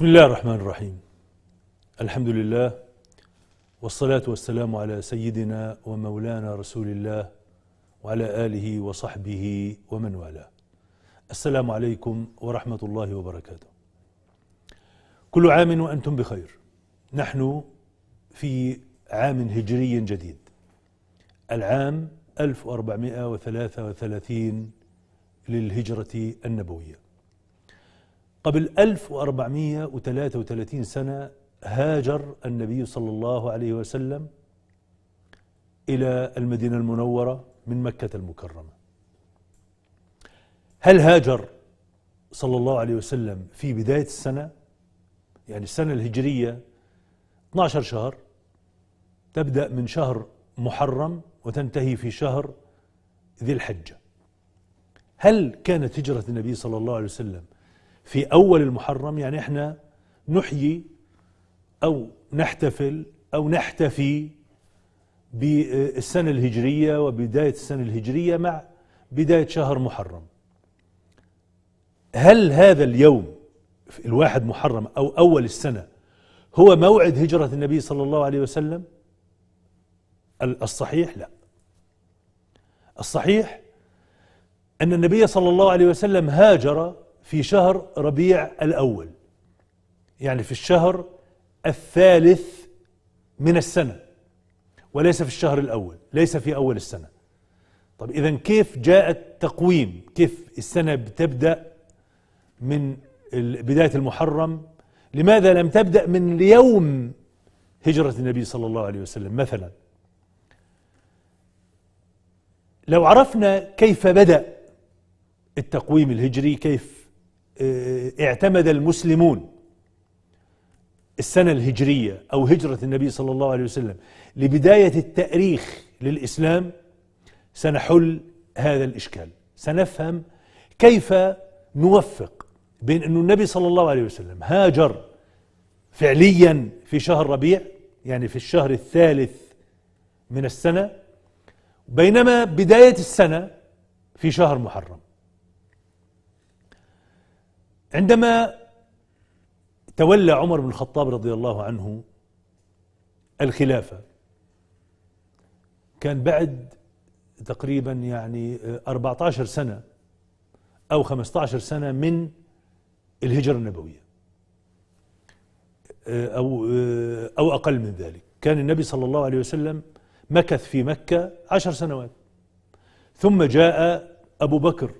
بسم الله الرحمن الرحيم الحمد لله والصلاة والسلام على سيدنا ومولانا رسول الله وعلى آله وصحبه ومن والاه السلام عليكم ورحمة الله وبركاته كل عام وأنتم بخير نحن في عام هجري جديد العام 1433 للهجرة النبوية قبل 1433 سنة هاجر النبي صلى الله عليه وسلم إلى المدينة المنورة من مكة المكرمة هل هاجر صلى الله عليه وسلم في بداية السنة يعني السنة الهجرية 12 شهر تبدأ من شهر محرم وتنتهي في شهر ذي الحجة هل كانت هجرة النبي صلى الله عليه وسلم في أول المحرم يعني إحنا نحيي أو نحتفل أو نحتفي بالسنة الهجرية وبداية السنة الهجرية مع بداية شهر محرم هل هذا اليوم الواحد محرم أو أول السنة هو موعد هجرة النبي صلى الله عليه وسلم الصحيح لا الصحيح أن النبي صلى الله عليه وسلم هاجر في شهر ربيع الأول يعني في الشهر الثالث من السنة وليس في الشهر الأول ليس في أول السنة طب إذا كيف جاء التقويم كيف السنة بتبدأ من بداية المحرم لماذا لم تبدأ من يوم هجرة النبي صلى الله عليه وسلم مثلا لو عرفنا كيف بدأ التقويم الهجري كيف آه، اعتمد المسلمون السنة الهجرية أو هجرة النبي صلى الله عليه وسلم لبداية التأريخ للإسلام سنحل هذا الإشكال سنفهم كيف نوفق بين أن النبي صلى الله عليه وسلم هاجر فعليا في شهر ربيع يعني في الشهر الثالث من السنة بينما بداية السنة في شهر محرم عندما تولى عمر بن الخطاب رضي الله عنه الخلافة كان بعد تقريبا يعني 14 سنة أو 15 سنة من الهجرة النبوية أو أو أقل من ذلك كان النبي صلى الله عليه وسلم مكث في مكة عشر سنوات ثم جاء أبو بكر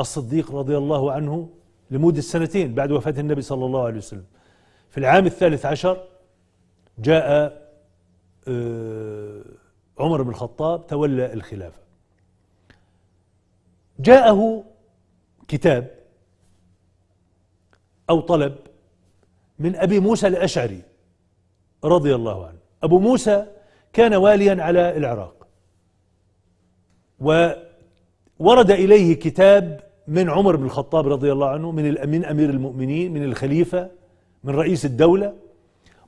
الصديق رضي الله عنه لمدة سنتين بعد وفاة النبي صلى الله عليه وسلم في العام الثالث عشر جاء آه، عمر بن الخطاب تولى الخلافة جاءه كتاب أو طلب من أبي موسى الأشعري رضي الله عنه أبو موسى كان واليا على العراق وورد إليه كتاب من عمر بن الخطاب رضي الله عنه من الأمين امير المؤمنين من الخليفه من رئيس الدوله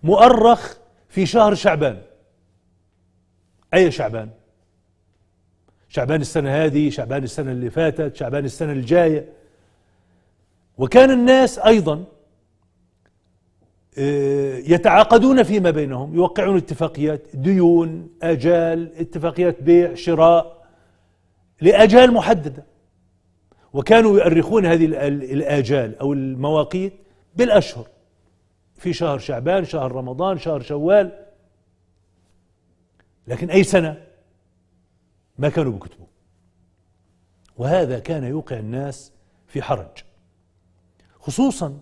مؤرخ في شهر شعبان اي شعبان شعبان السنه هذه شعبان السنه اللي فاتت شعبان السنه الجايه وكان الناس ايضا آه، يتعاقدون فيما بينهم يوقعون اتفاقيات ديون اجال اتفاقيات بيع شراء لاجال محدده وكانوا يؤرخون هذه الآجال أو المواقيت بالأشهر في شهر شعبان شهر رمضان شهر شوال لكن أي سنة ما كانوا بكتبوا وهذا كان يوقع الناس في حرج خصوصا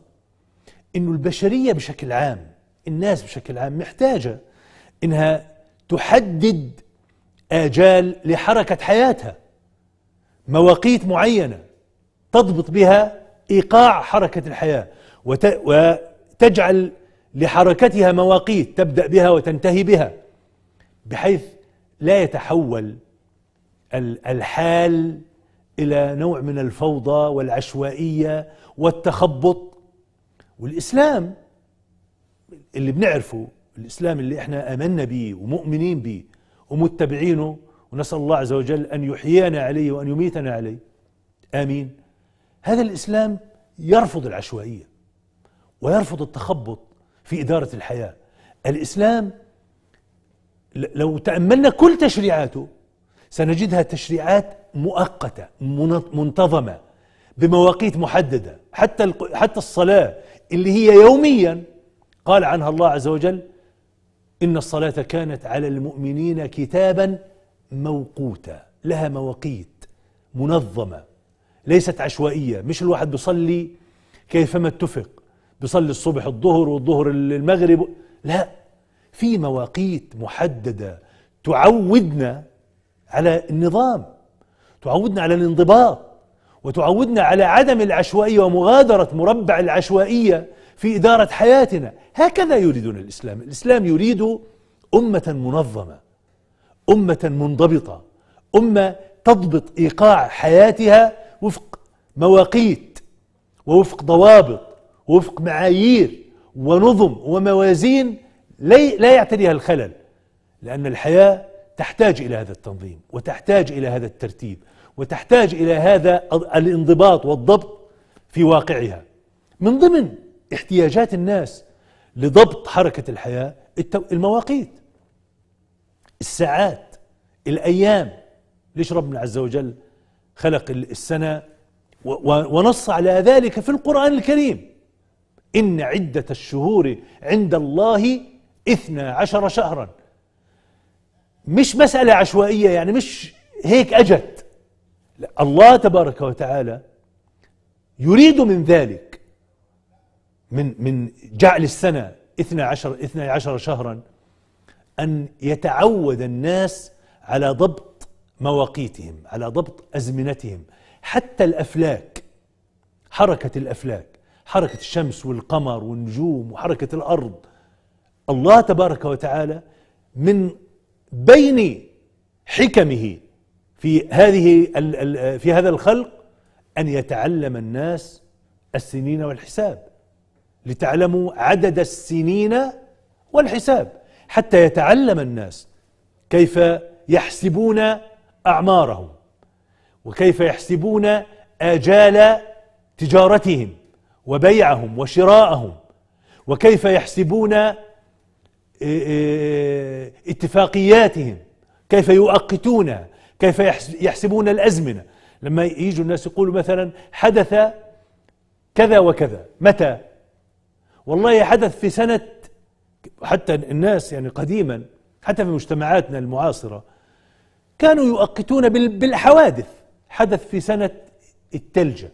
انه البشريه بشكل عام الناس بشكل عام محتاجه انها تحدد اجال لحركه حياتها مواقيت معينه تضبط بها ايقاع حركه الحياه وتجعل لحركتها مواقيت تبدا بها وتنتهي بها بحيث لا يتحول الحال الى نوع من الفوضى والعشوائيه والتخبط والاسلام اللي بنعرفه الاسلام اللي احنا امنا به ومؤمنين به ومتبعينه ونسال الله عز وجل ان يحيينا عليه وان يميتنا عليه امين هذا الاسلام يرفض العشوائيه ويرفض التخبط في اداره الحياه الاسلام لو تاملنا كل تشريعاته سنجدها تشريعات مؤقته منتظمه بمواقيت محدده حتى حتى الصلاه اللي هي يوميا قال عنها الله عز وجل ان الصلاه كانت على المؤمنين كتابا موقوتا لها مواقيت منظمه ليست عشوائية مش الواحد بيصلي كيفما اتفق بيصلي الصبح الظهر والظهر المغرب لا في مواقيت محددة تعودنا على النظام تعودنا على الانضباط وتعودنا على عدم العشوائية ومغادرة مربع العشوائية في إدارة حياتنا هكذا يريدنا الإسلام الإسلام يريد أمة منظمة أمة منضبطة أمة تضبط إيقاع حياتها وفق مواقيت ووفق ضوابط ووفق معايير ونظم وموازين لا يعتريها الخلل لأن الحياة تحتاج إلى هذا التنظيم وتحتاج إلى هذا الترتيب وتحتاج إلى هذا الانضباط والضبط في واقعها من ضمن احتياجات الناس لضبط حركة الحياة المواقيت الساعات الأيام ليش ربنا عز وجل خلق السنة ونص على ذلك في القرآن الكريم إن عدة الشهور عند الله إثنى عشر شهرا مش مسألة عشوائية يعني مش هيك أجت لا الله تبارك وتعالى يريد من ذلك من من جعل السنة اثنى عشر, اثنى عشر شهرا أن يتعود الناس على ضبط مواقيتهم على ضبط أزمنتهم حتى الأفلاك حركة الأفلاك حركة الشمس والقمر والنجوم وحركة الأرض الله تبارك وتعالى من بين حكمه في هذه في هذا الخلق أن يتعلم الناس السنين والحساب لتعلموا عدد السنين والحساب حتى يتعلم الناس كيف يحسبون أعمارهم وكيف يحسبون آجال تجارتهم وبيعهم وشراءهم وكيف يحسبون آه، آه، اتفاقياتهم كيف يؤقتون كيف يحسبون الأزمنة لما يجوا الناس يقولوا مثلا حدث كذا وكذا متى والله حدث في سنة حتى الناس يعني قديما حتى في مجتمعاتنا المعاصرة كانوا يؤقتون بالحوادث حدث في سنة التلجة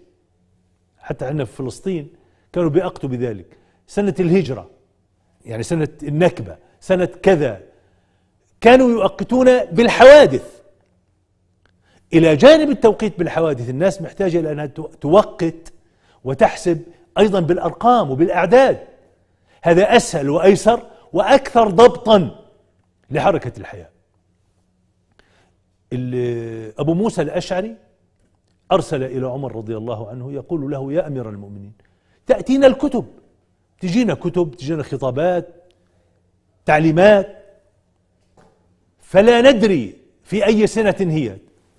حتى عندنا في فلسطين كانوا بيأقتوا بذلك سنة الهجرة يعني سنة النكبة سنة كذا كانوا يؤقتون بالحوادث إلى جانب التوقيت بالحوادث الناس محتاجة إلى أنها توقت وتحسب أيضا بالأرقام وبالأعداد هذا أسهل وأيسر وأكثر ضبطا لحركة الحياة اللي أبو موسى الأشعري أرسل إلى عمر رضي الله عنه يقول له يا أمير المؤمنين تأتينا الكتب تجينا كتب تجينا خطابات تعليمات فلا ندري في أي سنة هي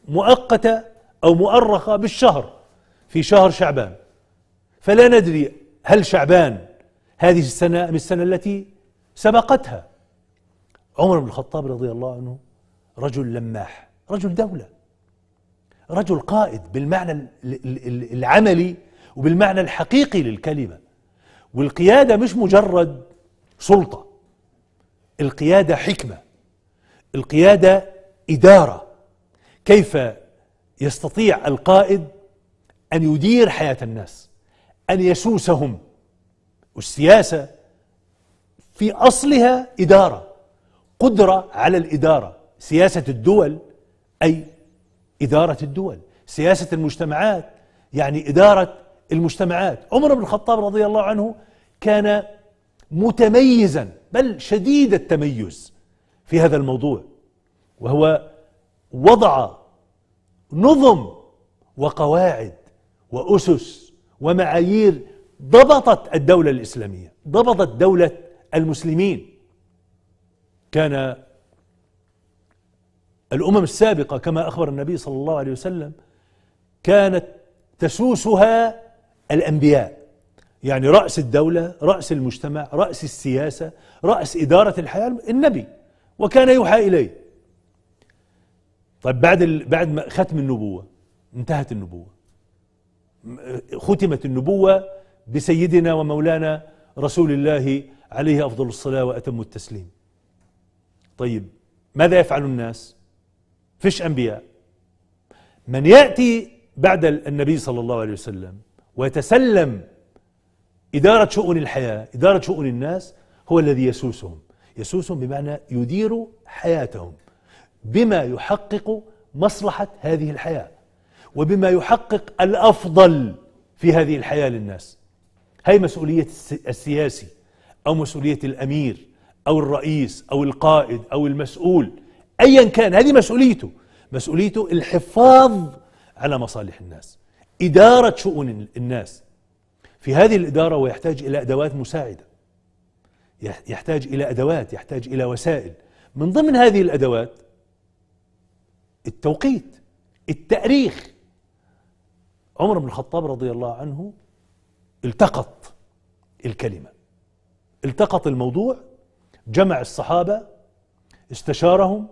مؤقتة أو مؤرخة بالشهر في شهر شعبان فلا ندري هل شعبان هذه السنة أم السنة التي سبقتها عمر بن الخطاب رضي الله عنه رجل لماح رجل دولة رجل قائد بالمعنى العملي وبالمعنى الحقيقي للكلمة والقيادة مش مجرد سلطة القيادة حكمة القيادة إدارة كيف يستطيع القائد أن يدير حياة الناس أن يسوسهم والسياسة في أصلها إدارة قدرة على الإدارة سياسة الدول أي إدارة الدول سياسة المجتمعات يعني إدارة المجتمعات عمر بن الخطاب رضي الله عنه كان متميزا بل شديد التميز في هذا الموضوع وهو وضع نظم وقواعد وأسس ومعايير ضبطت الدولة الإسلامية ضبطت دولة المسلمين كان الأمم السابقة كما أخبر النبي صلى الله عليه وسلم كانت تسوسها الأنبياء يعني رأس الدولة رأس المجتمع رأس السياسة رأس إدارة الحياة النبي وكان يوحى إليه طيب بعد ال... بعد ما ختم النبوة انتهت النبوة ختمت النبوة بسيدنا ومولانا رسول الله عليه أفضل الصلاة وأتم التسليم طيب ماذا يفعل الناس فيش أنبياء من يأتي بعد النبي صلى الله عليه وسلم ويتسلم إدارة شؤون الحياة إدارة شؤون الناس هو الذي يسوسهم يسوسهم بمعنى يدير حياتهم بما يحقق مصلحة هذه الحياة وبما يحقق الأفضل في هذه الحياة للناس هي مسؤولية السياسي أو مسؤولية الأمير أو الرئيس أو القائد أو المسؤول أيا كان هذه مسؤوليته مسؤوليته الحفاظ على مصالح الناس إدارة شؤون الناس في هذه الإدارة ويحتاج إلى أدوات مساعدة يحتاج إلى أدوات يحتاج إلى وسائل من ضمن هذه الأدوات التوقيت التأريخ عمر بن الخطاب رضي الله عنه التقط الكلمة التقط الموضوع جمع الصحابة استشارهم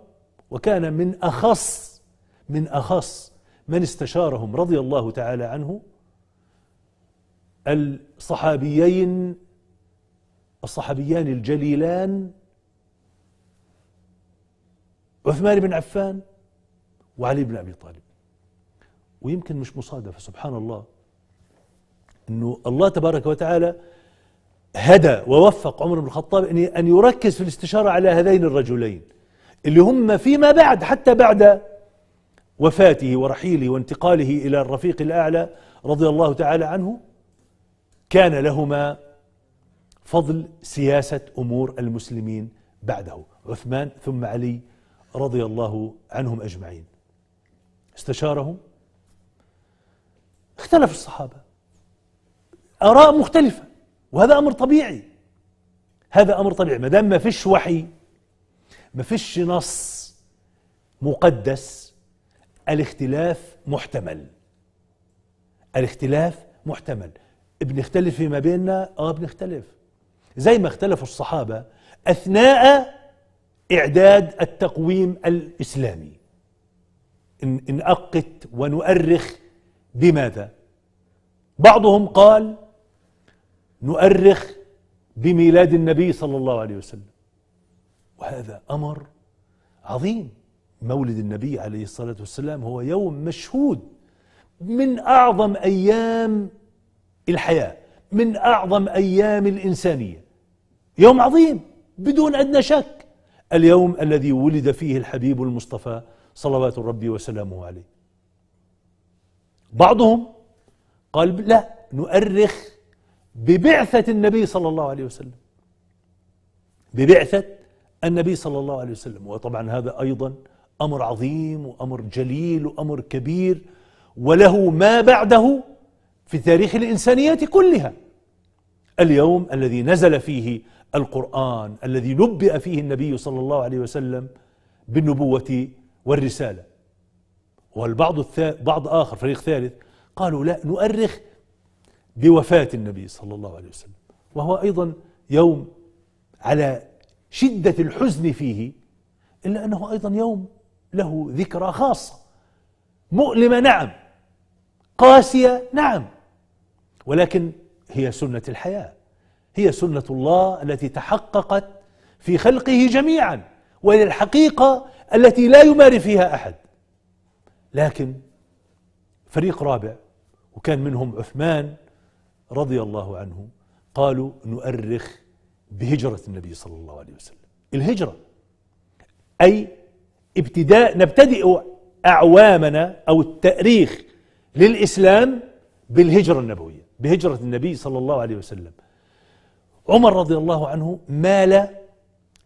وكان من أخص من أخص من استشارهم رضي الله تعالى عنه الصحابيين الصحابيان الجليلان عثمان بن عفان وعلي بن ابي طالب ويمكن مش مصادفه سبحان الله انه الله تبارك وتعالى هدى ووفق عمر بن الخطاب ان يركز في الاستشاره على هذين الرجلين اللي هم فيما بعد حتى بعد وفاته ورحيله وانتقاله إلى الرفيق الأعلى رضي الله تعالى عنه كان لهما فضل سياسة أمور المسلمين بعده عثمان ثم علي رضي الله عنهم أجمعين استشارهم اختلف الصحابة آراء مختلفة وهذا أمر طبيعي هذا أمر طبيعي ما دام ما فيش وحي مفيش نص مقدس الاختلاف محتمل الاختلاف محتمل بنختلف فيما بيننا اه بنختلف زي ما اختلفوا الصحابة أثناء إعداد التقويم الإسلامي نأقت ونؤرخ بماذا بعضهم قال نؤرخ بميلاد النبي صلى الله عليه وسلم وهذا أمر عظيم مولد النبي عليه الصلاة والسلام هو يوم مشهود من أعظم أيام الحياة من أعظم أيام الإنسانية يوم عظيم بدون أدنى شك اليوم الذي ولد فيه الحبيب المصطفى صلوات ربي وسلامه عليه بعضهم قال لا نؤرخ ببعثة النبي صلى الله عليه وسلم ببعثة النبي صلى الله عليه وسلم وطبعا هذا أيضا أمر عظيم وأمر جليل وأمر كبير وله ما بعده في تاريخ الإنسانية كلها اليوم الذي نزل فيه القرآن الذي نبئ فيه النبي صلى الله عليه وسلم بالنبوة والرسالة والبعض الثا... بعض آخر فريق ثالث قالوا لا نؤرخ بوفاة النبي صلى الله عليه وسلم وهو أيضا يوم على شدة الحزن فيه إلا أنه أيضا يوم له ذكرى خاصة مؤلمة نعم قاسية نعم ولكن هي سنة الحياة هي سنة الله التي تحققت في خلقه جميعا وهي الحقيقة التي لا يماري فيها أحد لكن فريق رابع وكان منهم عثمان رضي الله عنه قالوا نؤرخ بهجرة النبي صلى الله عليه وسلم الهجرة أي ابتداء نبتدئ أعوامنا أو التأريخ للإسلام بالهجرة النبوية بهجرة النبي صلى الله عليه وسلم عمر رضي الله عنه مال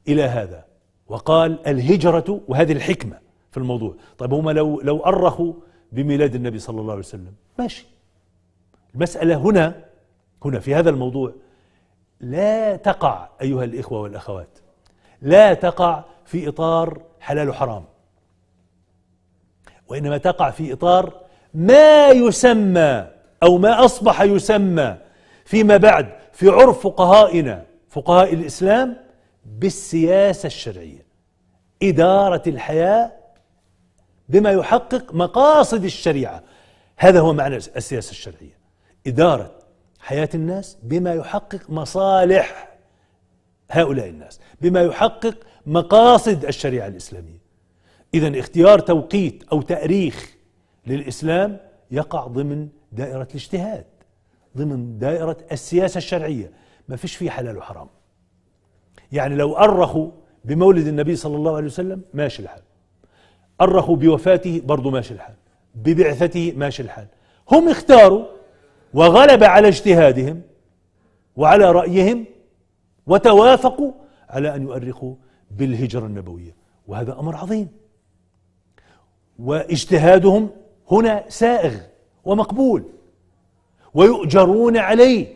إلى هذا وقال الهجرة وهذه الحكمة في الموضوع طيب هما لو لو أرخوا بميلاد النبي صلى الله عليه وسلم ماشي المسألة هنا هنا في هذا الموضوع لا تقع أيها الإخوة والأخوات لا تقع في إطار حلال وحرام وإنما تقع في إطار ما يسمى أو ما أصبح يسمى فيما بعد في عرف فقهائنا فقهاء الإسلام بالسياسة الشرعية إدارة الحياة بما يحقق مقاصد الشريعة هذا هو معنى السياسة الشرعية إدارة حياة الناس بما يحقق مصالح هؤلاء الناس بما يحقق مقاصد الشريعة الإسلامية إذا اختيار توقيت أو تأريخ للإسلام يقع ضمن دائرة الاجتهاد ضمن دائرة السياسة الشرعية ما فيش فيه حلال وحرام يعني لو أرخوا بمولد النبي صلى الله عليه وسلم ماشي الحال أرخوا بوفاته برضه ماشي الحال ببعثته ماشي الحال هم اختاروا وغلب على اجتهادهم وعلى رأيهم وتوافقوا على أن يؤرخوا بالهجرة النبوية وهذا أمر عظيم واجتهادهم هنا سائغ ومقبول ويؤجرون عليه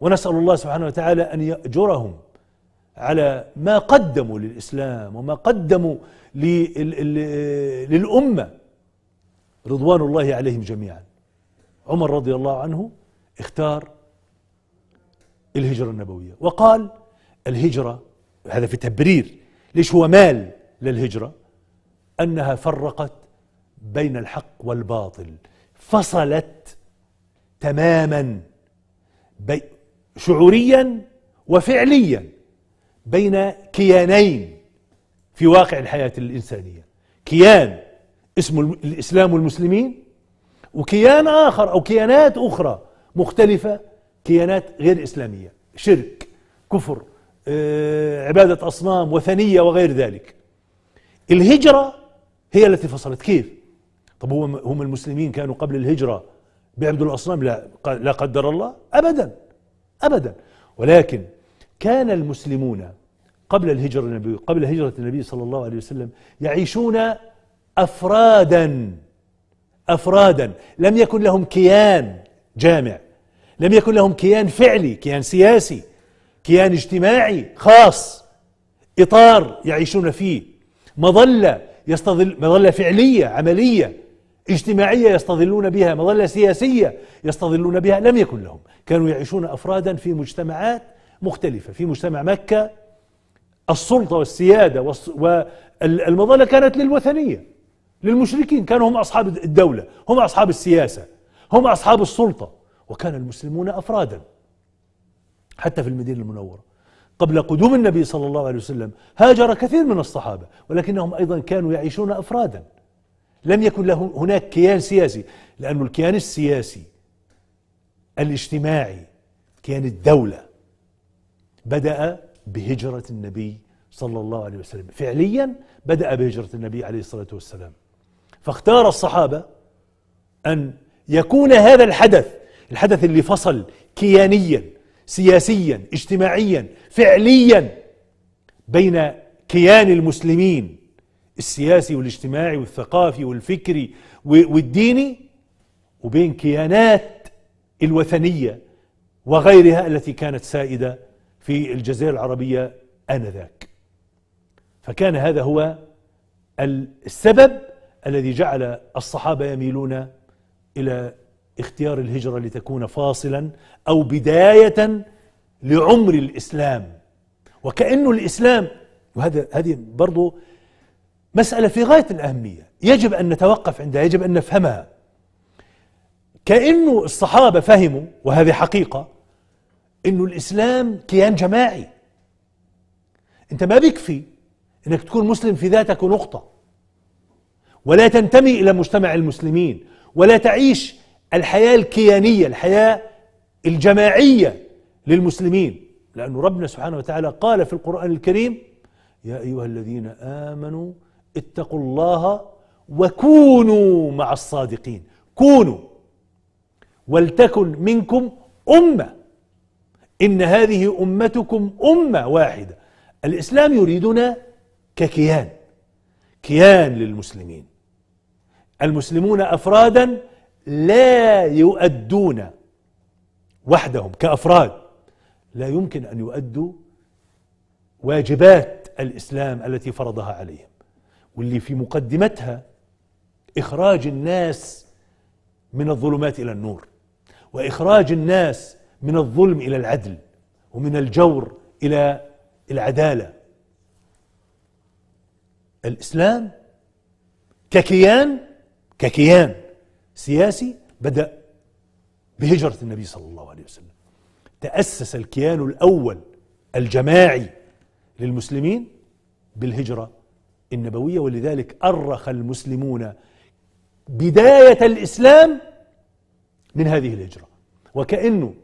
ونسأل الله سبحانه وتعالى أن يأجرهم على ما قدموا للإسلام وما قدموا للأمة رضوان الله عليهم جميعاً عمر رضي الله عنه اختار الهجرة النبوية وقال الهجرة هذا في تبرير ليش هو مال للهجرة أنها فرقت بين الحق والباطل فصلت تماما بي شعوريا وفعليا بين كيانين في واقع الحياة الإنسانية كيان اسمه الإسلام والمسلمين وكيان آخر أو كيانات أخرى مختلفة كيانات غير إسلامية شرك كفر آه، عبادة أصنام وثنية وغير ذلك الهجرة هي التي فصلت كيف طب هم المسلمين كانوا قبل الهجرة بيعبدوا الأصنام لا, لا قدر الله أبدا أبدا ولكن كان المسلمون قبل الهجرة النبي قبل هجرة النبي صلى الله عليه وسلم يعيشون أفرادا افرادا لم يكن لهم كيان جامع لم يكن لهم كيان فعلي كيان سياسي كيان اجتماعي خاص اطار يعيشون فيه مظله يستظل مظله فعليه عمليه اجتماعيه يستظلون بها مظله سياسيه يستظلون بها لم يكن لهم كانوا يعيشون افرادا في مجتمعات مختلفه في مجتمع مكه السلطه والسياده والمظله كانت للوثنيه للمشركين كانوا هم أصحاب الدولة هم أصحاب السياسة هم أصحاب السلطة وكان المسلمون أفرادا حتى في المدينة المنورة قبل قدوم النبي صلى الله عليه وسلم هاجر كثير من الصحابة ولكنهم أيضا كانوا يعيشون أفرادا لم يكن له هناك كيان سياسي لأن الكيان السياسي الاجتماعي كيان الدولة بدأ بهجرة النبي صلى الله عليه وسلم فعليا بدأ بهجرة النبي عليه الصلاة والسلام فاختار الصحابة أن يكون هذا الحدث الحدث اللي فصل كيانيا سياسيا اجتماعيا فعليا بين كيان المسلمين السياسي والاجتماعي والثقافي والفكري والديني وبين كيانات الوثنيه وغيرها التي كانت سائده في الجزيره العربيه انذاك فكان هذا هو السبب الذي جعل الصحابة يميلون إلى اختيار الهجرة لتكون فاصلا أو بداية لعمر الإسلام وكأنه الإسلام وهذا هذه برضو مسألة في غاية الأهمية يجب أن نتوقف عندها يجب أن نفهمها كأنه الصحابة فهموا وهذه حقيقة أنه الإسلام كيان جماعي أنت ما بيكفي أنك تكون مسلم في ذاتك ونقطة ولا تنتمي إلى مجتمع المسلمين ولا تعيش الحياة الكيانية الحياة الجماعية للمسلمين لأن ربنا سبحانه وتعالى قال في القرآن الكريم يا أيها الذين آمنوا اتقوا الله وكونوا مع الصادقين كونوا ولتكن منكم أمة إن هذه أمتكم أمة واحدة الإسلام يريدنا ككيان كيان للمسلمين المسلمون افرادا لا يؤدون وحدهم كافراد لا يمكن ان يؤدوا واجبات الاسلام التي فرضها عليهم واللي في مقدمتها اخراج الناس من الظلمات الى النور واخراج الناس من الظلم الى العدل ومن الجور الى العداله الاسلام ككيان ككيان سياسي بدأ بهجرة النبي صلى الله عليه وسلم تأسس الكيان الأول الجماعي للمسلمين بالهجرة النبوية ولذلك أرخ المسلمون بداية الإسلام من هذه الهجرة وكأنه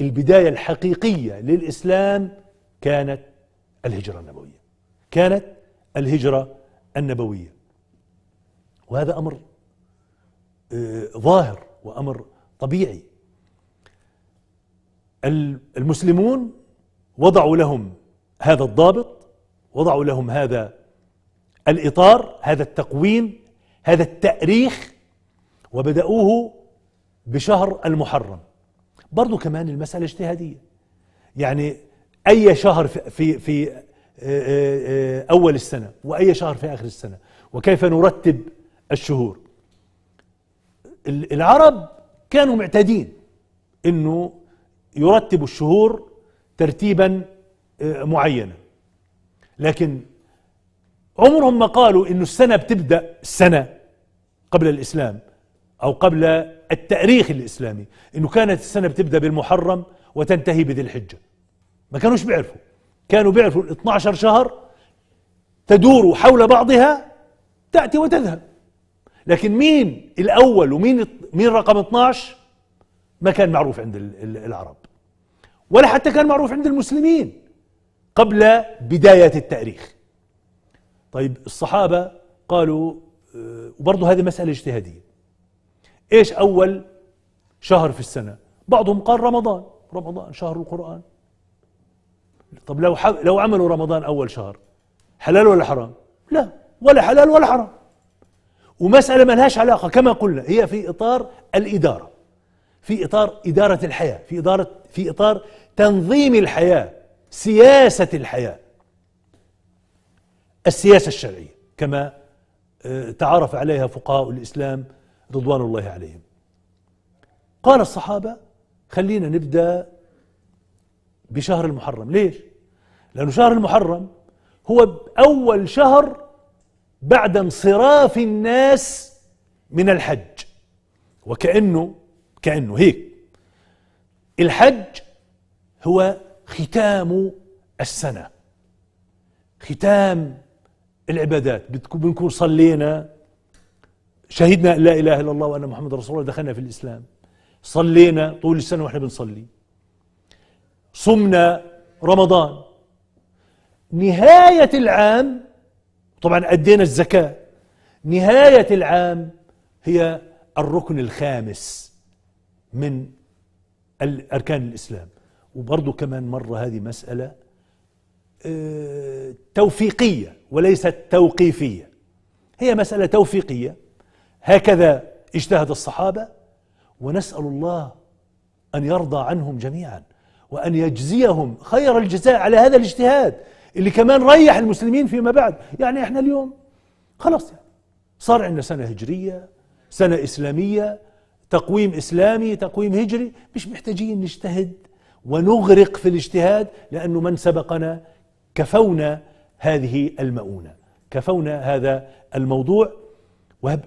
البداية الحقيقية للإسلام كانت الهجرة النبوية كانت الهجرة النبوية وهذا أمر ظاهر وامر طبيعي المسلمون وضعوا لهم هذا الضابط وضعوا لهم هذا الاطار هذا التقويم هذا التاريخ وبداوه بشهر المحرم برضو كمان المساله اجتهاديه يعني اي شهر في في آه، آه، آه، اول السنه واي شهر في اخر السنه وكيف نرتب الشهور العرب كانوا معتادين انه يرتبوا الشهور ترتيبا آه، معينا لكن عمرهم ما قالوا انه السنه بتبدا السنه قبل الاسلام او قبل التاريخ الاسلامي انه كانت السنه بتبدا بالمحرم وتنتهي بذي الحجه ما كانوش بيعرفوا كانوا بيعرفوا ال 12 شهر تدور حول بعضها تاتي وتذهب لكن مين الاول ومين مين رقم 12 ما كان معروف عند العرب ولا حتى كان معروف عند المسلمين قبل بداية التاريخ طيب الصحابة قالوا آه، وبرضه هذه مسألة اجتهادية ايش اول شهر في السنة بعضهم قال رمضان رمضان شهر القرآن طب لو لو عملوا رمضان اول شهر حلال ولا حرام لا ولا حلال ولا حرام ومسألة ما لهاش علاقة كما قلنا هي في إطار الإدارة في إطار إدارة الحياة في إدارة في إطار تنظيم الحياة سياسة الحياة السياسة الشرعية كما آه، تعرف عليها فقهاء الإسلام رضوان الله عليهم قال الصحابة خلينا نبدأ بشهر المحرم ليش؟ لأنه شهر المحرم هو أول شهر بعد انصراف الناس من الحج وكأنه كأنه هيك الحج هو ختام السنة ختام العبادات بنكون صلينا شهدنا لا إله إلا الله وأن محمد رسول الله دخلنا في الإسلام صلينا طول السنة وإحنا بنصلي صمنا رمضان نهاية العام طبعا أدينا الزكاة نهاية العام هي الركن الخامس من أركان الإسلام وبرضه كمان مرة هذه مسألة آه، توفيقية وليست توقيفية هي مسألة توفيقية هكذا اجتهد الصحابة ونسأل الله أن يرضى عنهم جميعا وأن يجزيهم خير الجزاء على هذا الاجتهاد اللي كمان ريح المسلمين فيما بعد يعني احنا اليوم خلاص يعني صار عندنا سنة هجرية سنة إسلامية تقويم إسلامي تقويم هجري مش محتاجين نجتهد ونغرق في الاجتهاد لأنه من سبقنا كفونا هذه المؤونة كفونا هذا الموضوع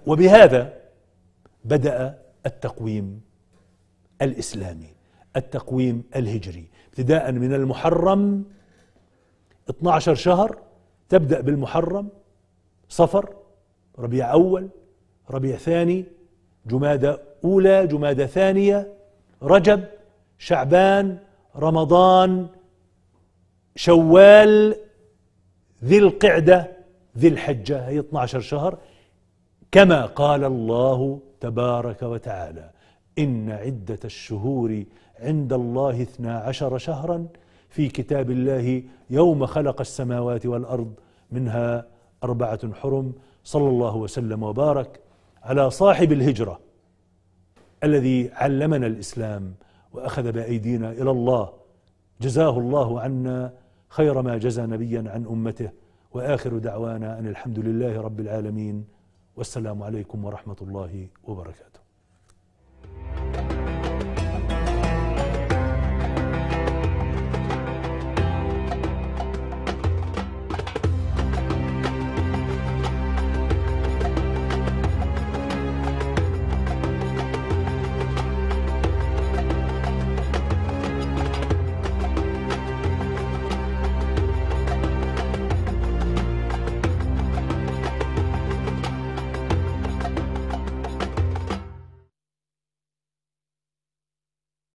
وبهذا بدأ التقويم الإسلامي التقويم الهجري ابتداء من المحرم 12 شهر تبدأ بالمحرم صفر ربيع أول ربيع ثاني جمادة أولى جمادة ثانية رجب شعبان رمضان شوال ذي القعدة ذي الحجة هي 12 شهر كما قال الله تبارك وتعالى إن عدة الشهور عند الله 12 شهرا في كتاب الله يوم خلق السماوات والارض منها اربعه حرم صلى الله وسلم وبارك على صاحب الهجره الذي علمنا الاسلام واخذ بايدينا الى الله جزاه الله عنا خير ما جزى نبيا عن امته واخر دعوانا ان الحمد لله رب العالمين والسلام عليكم ورحمه الله وبركاته